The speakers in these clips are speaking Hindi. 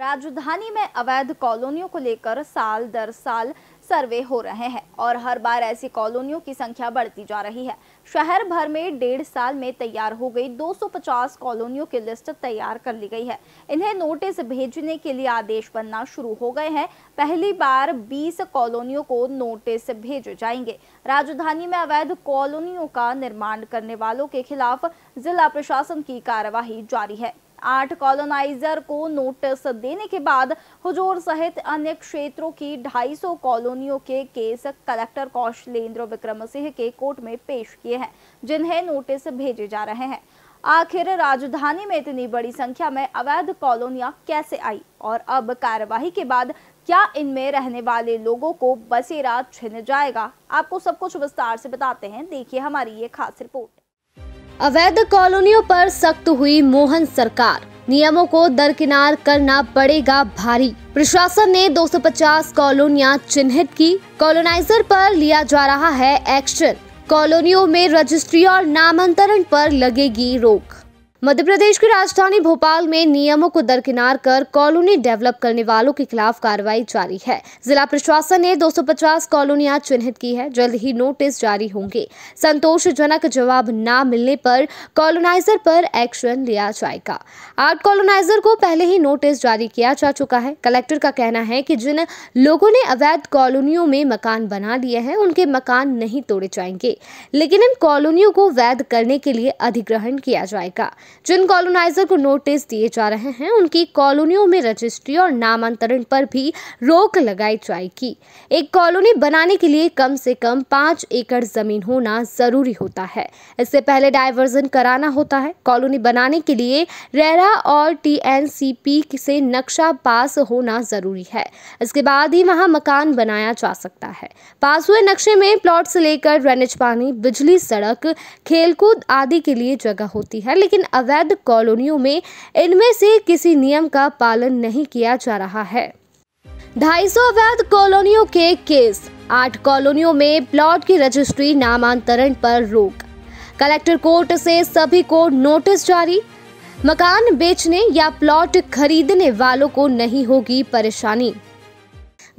राजधानी में अवैध कॉलोनियों को लेकर साल दर साल सर्वे हो रहे हैं और हर बार ऐसी कॉलोनियों की संख्या बढ़ती जा रही है शहर भर में डेढ़ साल में तैयार हो गई 250 कॉलोनियों की लिस्ट तैयार कर ली गई है इन्हें नोटिस भेजने के लिए आदेश बनना शुरू हो गए हैं पहली बार 20 कॉलोनियों को नोटिस भेजे जाएंगे राजधानी में अवैध कॉलोनियों का निर्माण करने वालों के खिलाफ जिला प्रशासन की कार्यवाही जारी है आठ कॉलोनाइजर को नोटिस देने के बाद हुजूर सहित अन्य क्षेत्रों की 250 कॉलोनियों के केस कलेक्टर कौशलेंद्र विक्रम सिंह के कोर्ट में पेश किए हैं जिन्हें नोटिस भेजे जा रहे हैं आखिर राजधानी में इतनी बड़ी संख्या में अवैध कॉलोनियां कैसे आई और अब कार्यवाही के बाद क्या इनमें रहने वाले लोगों को बसेरा छिन जाएगा आपको सब कुछ विस्तार से बताते हैं देखिए हमारी ये खास रिपोर्ट अवैध कॉलोनियों पर सख्त हुई मोहन सरकार नियमों को दरकिनार करना पड़ेगा भारी प्रशासन ने 250 कॉलोनियां चिन्हित की कॉलोनाइजर पर लिया जा रहा है एक्शन कॉलोनियों में रजिस्ट्री और नामांतरण पर लगेगी रोक मध्य प्रदेश की राजधानी भोपाल में नियमों को दरकिनार कर कॉलोनी डेवलप करने वालों के खिलाफ कार्रवाई जारी है जिला प्रशासन ने 250 कॉलोनियां चिन्हित की है जल्द ही नोटिस जारी होंगे संतोषजनक जवाब न मिलने पर कॉलोनाइजर पर एक्शन लिया जाएगा आठ कॉलोनाइजर को पहले ही नोटिस जारी किया जा चुका है कलेक्टर का कहना है की जिन लोगों ने अवैध कॉलोनियों में मकान बना लिए हैं उनके मकान नहीं तोड़े जाएंगे लेकिन इन कॉलोनियों को वैध करने के लिए अधिग्रहण किया जाएगा जिन कॉलोनाइजर को नोटिस दिए जा रहे हैं उनकी कॉलोनियों में रजिस्ट्री और नामांतरण पर भी रोक लगाई जाएगी एक कॉलोनी बनाने के लिए कम से कम पाँच एकड़ जमीन होना जरूरी होता है इससे पहले डायवर्जन कराना होता है कॉलोनी बनाने के लिए रेरा और टी से नक्शा पास होना जरूरी है इसके बाद ही वहाँ मकान बनाया जा सकता है पास हुए नक्शे में प्लॉट से लेकर ड्रेनेज पानी बिजली सड़क खेलकूद आदि के लिए जगह होती है लेकिन अवैध कॉलोनियों में इनमें से किसी नियम का पालन नहीं किया जा रहा है ढाई सौ अवैध कॉलोनियों के केस आठ कॉलोनियों में प्लॉट की रजिस्ट्री नामांतरण पर रोक कलेक्टर कोर्ट से सभी को नोटिस जारी मकान बेचने या प्लॉट खरीदने वालों को नहीं होगी परेशानी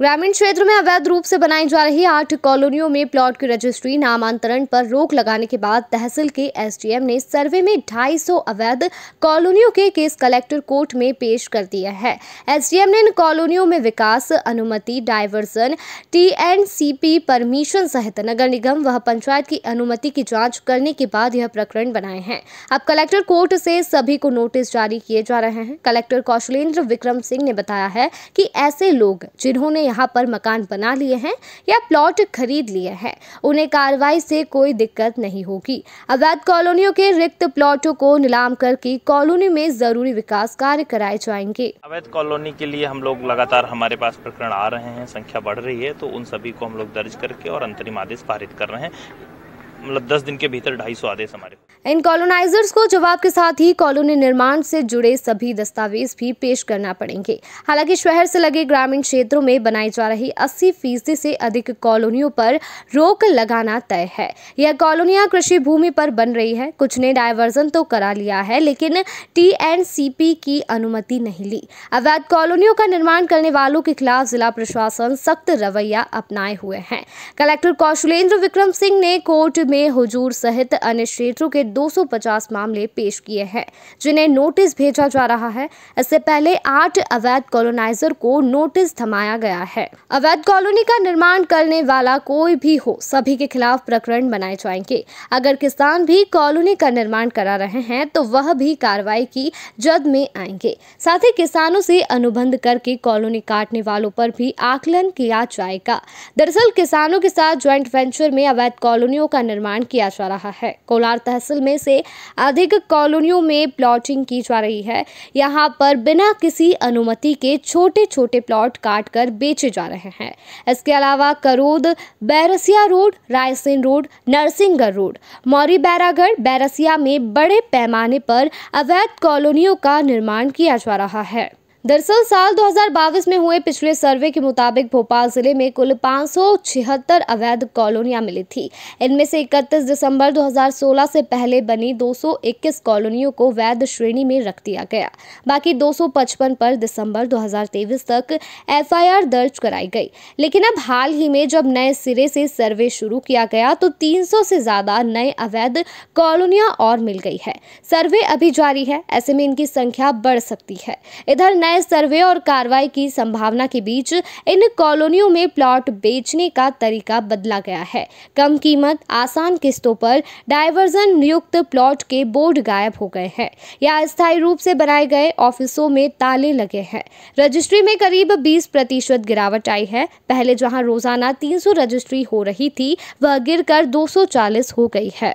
ग्रामीण क्षेत्र में अवैध रूप से बनाई जा रही आठ कॉलोनियों में प्लॉट की रजिस्ट्री नामांतरण पर रोक लगाने के बाद तहसील के एसडीएम ने सर्वे में 250 अवैध कॉलोनियों के केस कलेक्टर कोर्ट में पेश कर दिया है एसडीएम ने इन कॉलोनियों में विकास अनुमति डायवर्सन टीएनसीपी परमिशन सहित नगर निगम व पंचायत की अनुमति की जाँच करने के बाद यह प्रकरण बनाए हैं अब कलेक्टर कोर्ट से सभी को नोटिस जारी किए जा रहे हैं कलेक्टर कौशलेंद्र विक्रम सिंह ने बताया है कि ऐसे लोग जिन्होंने यहाँ पर मकान बना लिए हैं या प्लॉट खरीद लिए हैं उन्हें कार्रवाई से कोई दिक्कत नहीं होगी अवैध कॉलोनियों के रिक्त प्लॉटों को नीलाम करके कॉलोनी में जरूरी विकास कार्य कराए जाएंगे अवैध कॉलोनी के लिए हम लोग लगातार हमारे पास प्रकरण आ रहे हैं संख्या बढ़ रही है तो उन सभी को हम लोग दर्ज करके और अंतरिम आदेश पारित कर रहे हैं मतलब दस दिन के भीतर ढाई सौ आदेश हमारे इन कॉलोनाइजर्स को जवाब के साथ ही कॉलोनी निर्माण से जुड़े सभी दस्तावेज भी पेश करना पड़ेंगे हालांकि शहर से लगे ग्रामीण क्षेत्रों में बनाई जा रही अस्सी फीसदी से अधिक कॉलोनियों पर रोक लगाना तय है यह कॉलोनियां कृषि भूमि पर बन रही है कुछ ने डायवर्जन तो करा लिया है लेकिन टी की अनुमति नहीं ली अवैध कॉलोनियों का निर्माण करने वालों के खिलाफ जिला प्रशासन सख्त रवैया अपनाए हुए हैं कलेक्टर कौशलेंद्र विक्रम सिंह ने कोर्ट में हुजूर सहित अन्य क्षेत्रों के 250 मामले पेश किए हैं जिन्हें नोटिस भेजा जा रहा है इससे पहले आठ अवैध कॉलोनाइजर को नोटिस थमाया गया है अवैध कॉलोनी का निर्माण करने वाला कोई भी हो सभी के खिलाफ प्रकरण बनाए जाएंगे अगर किसान भी कॉलोनी का निर्माण करा रहे हैं तो वह भी कार्रवाई की जद में आएंगे साथ ही किसानों से अनुबंध करके कॉलोनी काटने वालों पर भी आकलन किया जाएगा दरअसल किसानों के साथ ज्वाइंट वेंचर में अवैध कॉलोनियों का निर्माण किया जा रहा है कोलार तहसील में से अधिक कॉलोनियों में प्लॉटिंग की जा रही है यहाँ पर बिना किसी अनुमति के छोटे छोटे प्लॉट काट कर बेचे जा रहे हैं इसके अलावा Karod Berasia road Raisen road Narsinghgarh road Mauri Bairagarh Berasia में बड़े पैमाने पर अवैध कॉलोनियों का निर्माण किया जा रहा है दरअसल साल 2022 में हुए पिछले सर्वे के मुताबिक भोपाल जिले में कुल 576 अवैध कॉलोनियां मिली थी इनमें से 31 दिसंबर 2016 से पहले बनी 221 कॉलोनियों को वैध श्रेणी में रख दिया गया बाकी 255 पर दिसंबर 2023 तक एफआईआर दर्ज कराई गई लेकिन अब हाल ही में जब नए सिरे से सर्वे शुरू किया गया तो तीन से ज्यादा नए अवैध कॉलोनियां और मिल गई है सर्वे अभी जारी है ऐसे में इनकी संख्या बढ़ सकती है इधर नए नए सर्वे और कार्रवाई की संभावना के बीच इन कॉलोनियों में प्लॉट बेचने का तरीका बदला गया है कम कीमत आसान किस्तों पर डायवर्जन नियुक्त प्लॉट के बोर्ड गायब हो गए हैं या अस्थायी रूप से बनाए गए ऑफिसों में ताले लगे हैं रजिस्ट्री में करीब बीस प्रतिशत गिरावट आई है पहले जहां रोजाना तीन रजिस्ट्री हो रही थी वह गिर कर हो गई है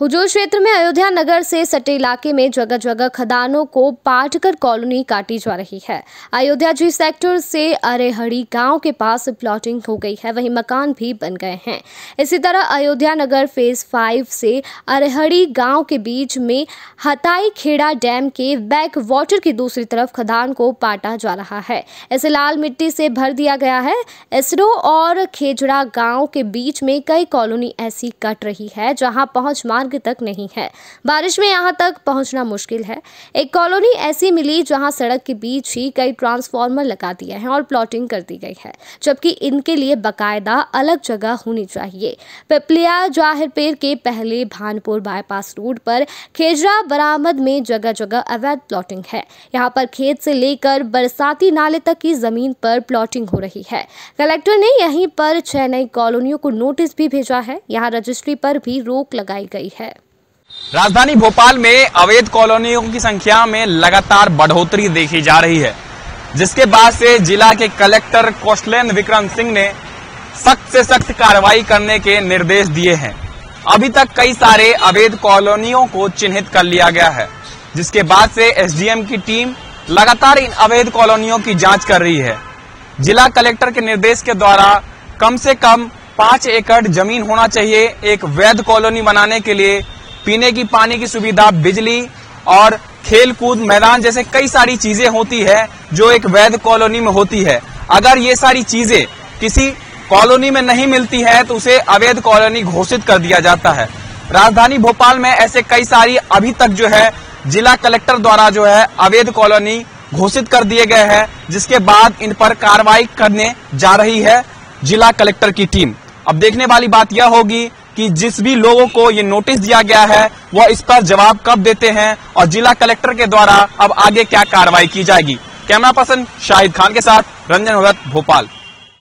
हुजूर क्षेत्र में अयोध्या नगर से सटे इलाके में जगह जगह खदानों को पाटकर कॉलोनी काटी जा रही है अयोध्या जी सेक्टर से अरेहड़ी गांव के पास प्लॉटिंग हो गई है वहीं मकान भी बन गए हैं इसी तरह अयोध्या नगर फेज फाइव से अरेहड़ी गांव के बीच में हताई खेड़ा डैम के बैक वाटर की दूसरी तरफ खदान को पाटा जा रहा है इसे लाल मिट्टी से भर दिया गया है इसरो और खेजड़ा गाँव के बीच में कई कॉलोनी ऐसी कट रही है जहाँ पहुंच मान मार्ग तक नहीं है बारिश में यहाँ तक पहुँचना मुश्किल है एक कॉलोनी ऐसी मिली जहाँ सड़क के बीच ही कई ट्रांसफार्मर लगा दिए हैं और प्लॉटिंग कर दी गई है जबकि इनके लिए बाकायदा अलग जगह होनी चाहिए पिपलिया जाहिर के पहले भानपुर बाईपास रोड पर खेजरा बरामद में जगह जगह अवैध प्लॉटिंग है यहाँ पर खेत से लेकर बरसाती नाले तक की जमीन पर प्लॉटिंग हो रही है कलेक्टर ने यहीं पर छह नई कॉलोनियों को नोटिस भी भेजा है यहाँ रजिस्ट्री पर भी रोक लगाई गई है राजधानी भोपाल में अवैध कॉलोनियों की संख्या में लगातार बढ़ोतरी देखी जा रही है जिसके बाद से जिला के कलेक्टर कौशलेन विक्रम सिंह ने सख्त से सख्त कार्रवाई करने के निर्देश दिए हैं अभी तक कई सारे अवैध कॉलोनियों को चिन्हित कर लिया गया है जिसके बाद से एसडीएम की टीम लगातार इन अवैध कॉलोनियों की जांच कर रही है जिला कलेक्टर के निर्देश के द्वारा कम से कम पांच एकड़ जमीन होना चाहिए एक वैध कॉलोनी बनाने के लिए पीने की पानी की सुविधा बिजली और खेल कूद मैदान जैसे कई सारी चीजें होती है जो एक वैध कॉलोनी में होती है अगर ये सारी चीजें किसी कॉलोनी में नहीं मिलती है तो उसे अवैध कॉलोनी घोषित कर दिया जाता है राजधानी भोपाल में ऐसे कई सारी अभी तक जो है जिला कलेक्टर द्वारा जो है अवैध कॉलोनी घोषित कर दिए गए हैं जिसके बाद इन पर कार्रवाई करने जा रही है जिला कलेक्टर की टीम अब देखने वाली बात यह होगी कि जिस भी लोगों को ये नोटिस दिया गया है वह इस पर जवाब कब देते हैं और जिला कलेक्टर के द्वारा अब आगे क्या कार्रवाई की जाएगी कैमरा पर्सन शाहिद खान के साथ रंजन भगत भोपाल